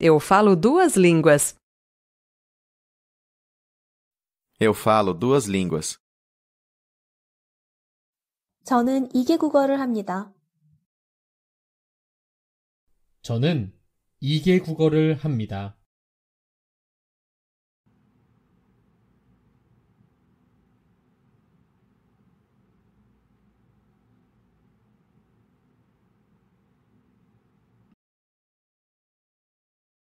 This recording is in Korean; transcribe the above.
Eu falo duas línguas. Eu falo duas línguas. 저는 2개국어를 합니다. 저는 2개국어를 합니다.